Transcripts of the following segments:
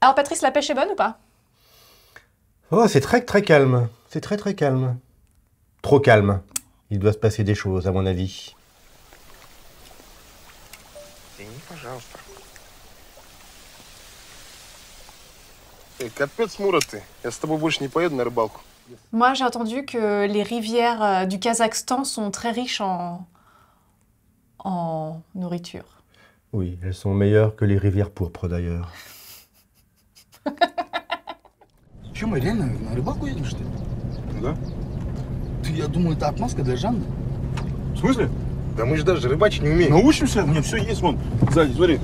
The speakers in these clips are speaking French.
Alors Patrice, la pêche est bonne ou pas Oh, c'est très très calme. C'est très très calme. Trop calme. Il doit se passer des choses, à mon avis. Et капец, Мурат, я с тобой больше не поеду на рыбалку. Moi, j'ai entendu que les rivières du Kazakhstan sont très riches en, en nourriture. Oui, elles sont meilleures que les rivières pourpres d'ailleurs. Что, мы реально на рыбалку едем, что ли? Да. Ты, я думаю, это отмазка для Жанны. В смысле? Да мы же даже рыбачить не умеем. Научимся, у меня все есть, вон, сзади, смотри.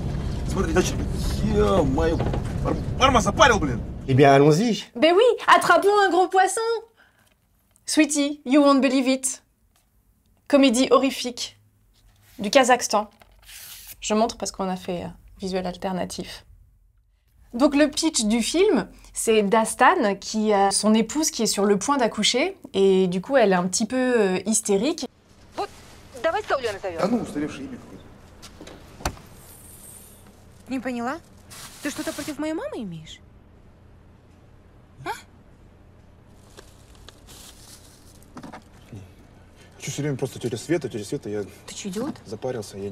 Et э bien, allons-y Ben oui, attrapons un gros poisson Sweetie, You Won't Believe It. Comédie horrifique du Kazakhstan. Je montre parce qu'on a fait euh, visuel alternatif. Donc le pitch du film, c'est Dastan qui a son épouse qui est sur le point d'accoucher et du coup elle est un petit peu euh, hystérique. Ah non, Не поняла? Ты что-то против моей мамы имеешь? А? Хочу все время просто тетя Света, тетя Света, я... Ты что, идиот? Запарился, я...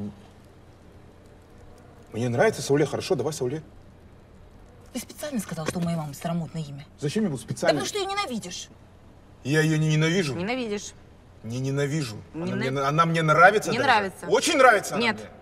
Мне нравится Сауле, хорошо, давай Сауле. Ты специально сказал, что у моей мамы старомодное имя. Зачем я буду специально? Да потому что ее ненавидишь. Я ее не ненавижу. Ненавидишь. Не ненавижу. Ненав... Она, мне, она мне нравится. Не даже. нравится. Очень нравится. Нет. Она мне.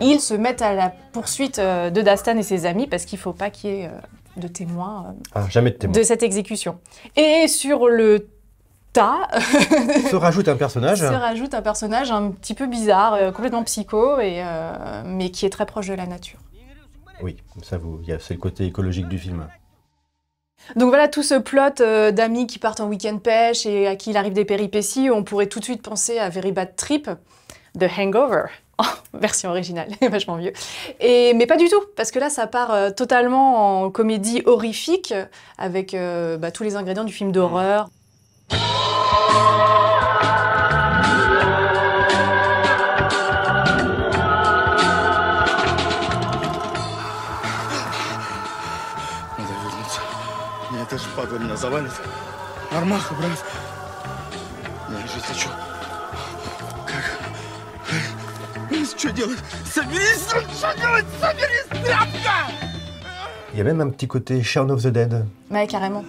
Ils se mettent à la poursuite euh, de Dastan et ses amis parce qu'il ne faut pas qu'il y ait euh, euh, ah, de témoins, de, cette exécution. Et sur le tas se rajoute un personnage. Se rajoute un personnage un petit peu bizarre, complètement psycho, mais qui est très proche de la nature. Oui, ça vous, c'est le côté écologique du film. Donc voilà tout ce plot d'amis qui partent en week-end pêche et à qui il arrive des péripéties. On pourrait tout de suite penser à Very Bad Trip, The Hangover. version originale, vachement vieux. Et, mais pas du tout, parce que là, ça part euh, totalement en comédie horrifique, avec euh, bah, tous les ingrédients du film mm. d'horreur. Il y a même un petit côté Shaun of the Dead. Ouais, carrément.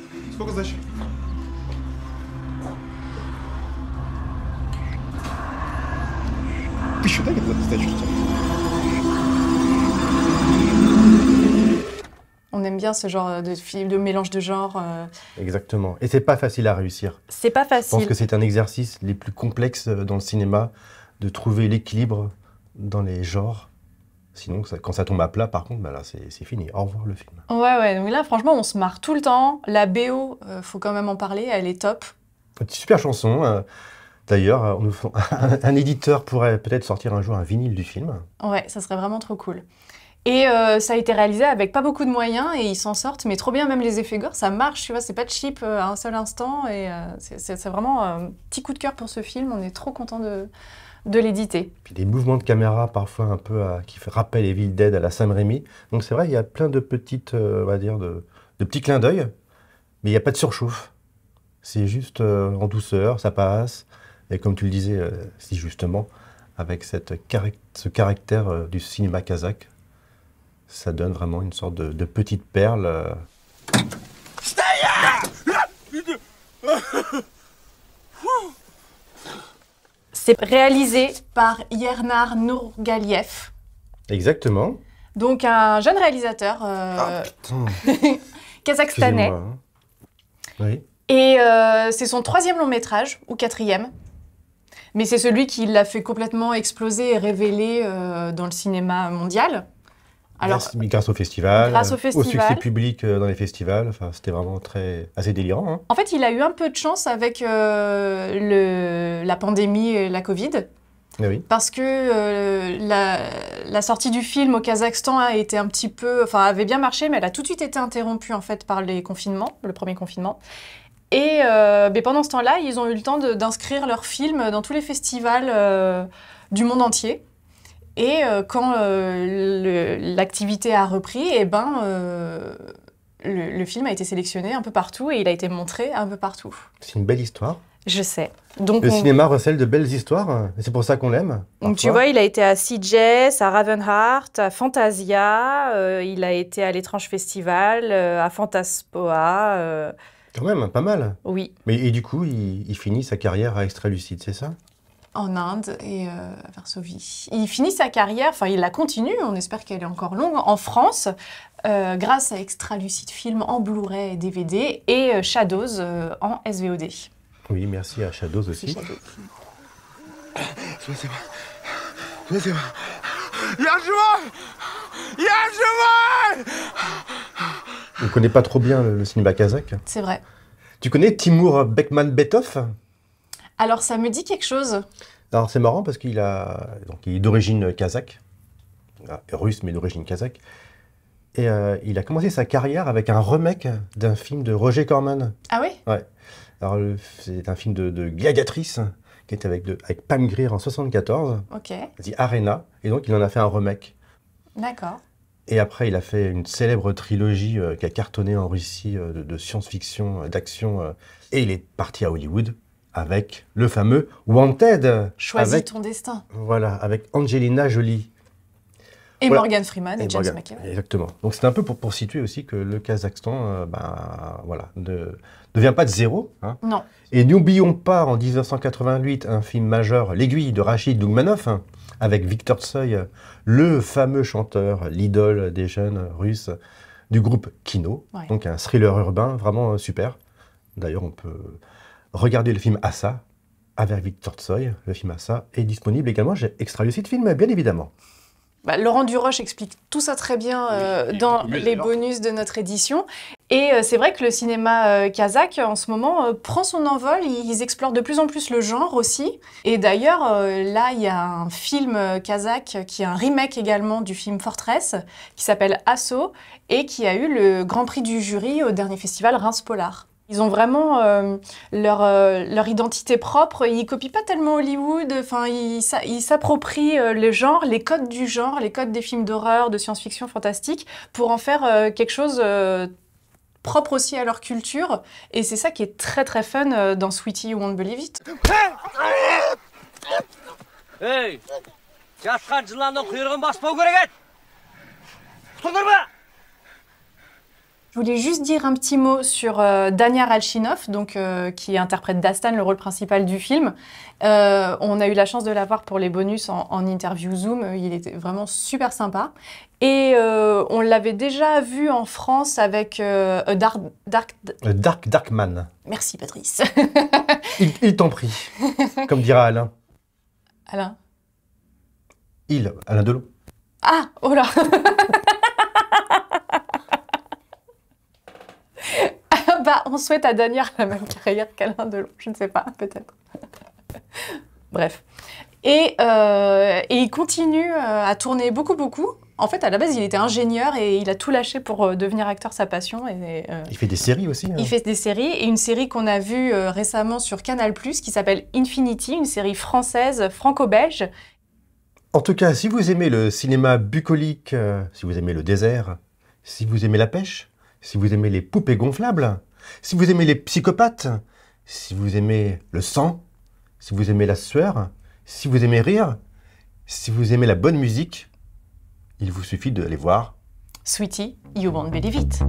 On aime bien ce genre de film, de mélange de genres. Euh. Exactement. Et c'est pas facile à réussir. C'est pas facile. Je pense que c'est un exercice les plus complexes euh, dans le cinéma de trouver l'équilibre dans les genres. Sinon, quand ça tombe à plat, par contre, bah c'est fini. Au revoir le film. Ouais, ouais. Donc là, franchement, on se marre tout le temps. La BO, il euh, faut quand même en parler, elle est top. super chanson. Euh. D'ailleurs, euh, un, éditeur pourrait peut-être sortir un jour un vinyle du film. Ouais, ça serait vraiment trop cool. Et euh, ça a été réalisé avec pas beaucoup de moyens et ils s'en sortent, mais trop bien, même les effets gore, ça marche, tu vois, c'est pas cheap euh, à un seul instant et euh, c'est vraiment un petit coup de cœur pour ce film, on est trop content de, l'éditer. Puis des mouvements de caméra parfois un peu à, qui rappellent Evil Dead à la Sam Raimi. Donc c'est vrai, il y a plein de petites, on va dire, de, petits clins d'œil, mais il n'y a pas de surchauffe. C'est juste en douceur, ça passe. Et comme tu le disais si justement, avec cette, ce caractère du cinéma kazakh, ça donne vraiment une sorte de, petite perle. Euh. C'est réalisé par Yernar Nourgaliev. Exactement. Donc un jeune réalisateur euh, ah, kazakhstanais. Hein. Et euh, c'est son troisième long métrage, ou quatrième. Mais c'est celui qui l'a fait complètement exploser et révéler dans le cinéma mondial. Alors, grâce, au festival, euh, au succès public euh, dans les festivals, enfin, c'était vraiment très, assez délirant. Hein. En fait, il a eu un peu de chance avec euh, le, la pandémie et la Covid. Parce que la, sortie du film au Kazakhstan a été un petit peu, enfin avait bien marché, mais elle a tout de suite été interrompue en fait par les confinements, le premier confinement. Et pendant ce temps-là, ils ont eu le temps d'inscrire leur film dans tous les festivals du monde entier. Et euh, quand euh, l'activité a repris, et eh ben, euh, le, film a été sélectionné un peu partout et il a été montré un peu partout. C'est une belle histoire. Je sais. Donc le cinéma recèle de belles histoires, et c'est pour ça qu'on l'aime. Donc tu vois, il a été à CJS, à Ravenheart, à Fantasia, il a été à l'étrange festival, à Fantaspoa. Quand même, pas mal. Oui. Mais, et du coup, il, il finit sa carrière à Extra Lucide, c'est ça en Inde et euh, à Varsovie. Il finit sa carrière, enfin il la continue, on espère qu'elle est encore longue, en France, euh, grâce à Extra Lucid Film en Blu-ray et DVD et euh, Shadows en SVOD. Oui, merci à Shadows aussi. Shadows. On ne connais pas trop bien le cinéma kazakh. C'est vrai. Tu connais Timur beckman betov alors ça me dit quelque chose. Alors c'est marrant parce qu'il a est d'origine kazakh, ah, russe mais d'origine kazakh, et euh, il a commencé sa carrière avec un remake d'un film de Roger Corman. Ah oui. Ouais. Alors c'est un film de, de gladiatrice qui était avec, de, avec Pam Grier en 74. Ok. dit Arena et donc il en a fait un remake. D'accord. Et après, il a fait une célèbre trilogie euh, qui a cartonné en Russie euh, de, science-fiction, d'action. et il est parti à Hollywood avec le fameux Wanted. Choisis ton destin. Voilà, avec Angelina Jolie. Et Morgan Freeman et, James McAvoy. Exactement. Donc c'est un peu pour, situer aussi que le Kazakhstan euh, ben, voilà, ne, vient pas de zéro. Hein. Non. Et n'oublions pas en 1988 un film majeur, L'aiguille de Rachid Dougmanov, hein, avec Victor Tsoï, le fameux chanteur, l'idole des jeunes russes du groupe Kino. Donc un thriller urbain vraiment euh, super. D'ailleurs, on peut Regardez le film Assa avec Victor Tsoy, le film Assa, est disponible également. J'ai extrait aussi de film, bien évidemment. Bah, Laurent Duroche explique tout ça très bien euh, dans les bonus de notre édition. Et euh, c'est vrai que le cinéma euh, kazakh, en ce moment, prend son envol. Ils explorent de plus en plus le genre aussi. Et d'ailleurs, là, il y a un film kazakh qui est un remake également du film Fortress, qui s'appelle Asso, et qui a eu le grand prix du jury au dernier festival Reims Polar. Ils ont vraiment euh, leur, euh, leur identité propre. Ils copient pas tellement Hollywood. Enfin, ils s'approprient les euh, le genre, les codes du genre, les codes des films d'horreur, de science-fiction fantastique, pour en faire quelque chose propre aussi à leur culture. Et c'est ça qui est très très fun dans Sweetie You Won't Believe It. Hey Je voulais juste dire un petit mot sur euh, Danyar Alchinov, donc, euh, qui interprète Dastan, le rôle principal du film. Euh, on a eu la chance de l'avoir pour les bonus en, interview Zoom. Il était vraiment super sympa. Et on l'avait déjà vu en France avec Dark, Dark, Dark Darkman. Merci Patrice. il, il t'en prie, comme dira Alain. Alain Il, Alain Delon. Ah, oh là Bah, on souhaite à Daniel la même carrière qu'Alain Delon. Je ne sais pas, peut-être. Bref. Euh, et, il continue euh, à tourner beaucoup, beaucoup. En fait, à la base, il était ingénieur et il a tout lâché pour euh, devenir acteur, sa passion. il fait des séries aussi. Hein. Il fait des séries et une série qu'on a vue récemment sur Canal+, qui s'appelle Infinity, une série française, franco-belge. En tout cas, si vous aimez le cinéma bucolique, si vous aimez le désert, si vous aimez la pêche, si vous aimez les poupées gonflables, si vous aimez les psychopathes, si vous aimez le sang, si vous aimez la sueur, si vous aimez rire, si vous aimez la bonne musique, il vous suffit d'aller voir Sweetie, You Won't Believe It.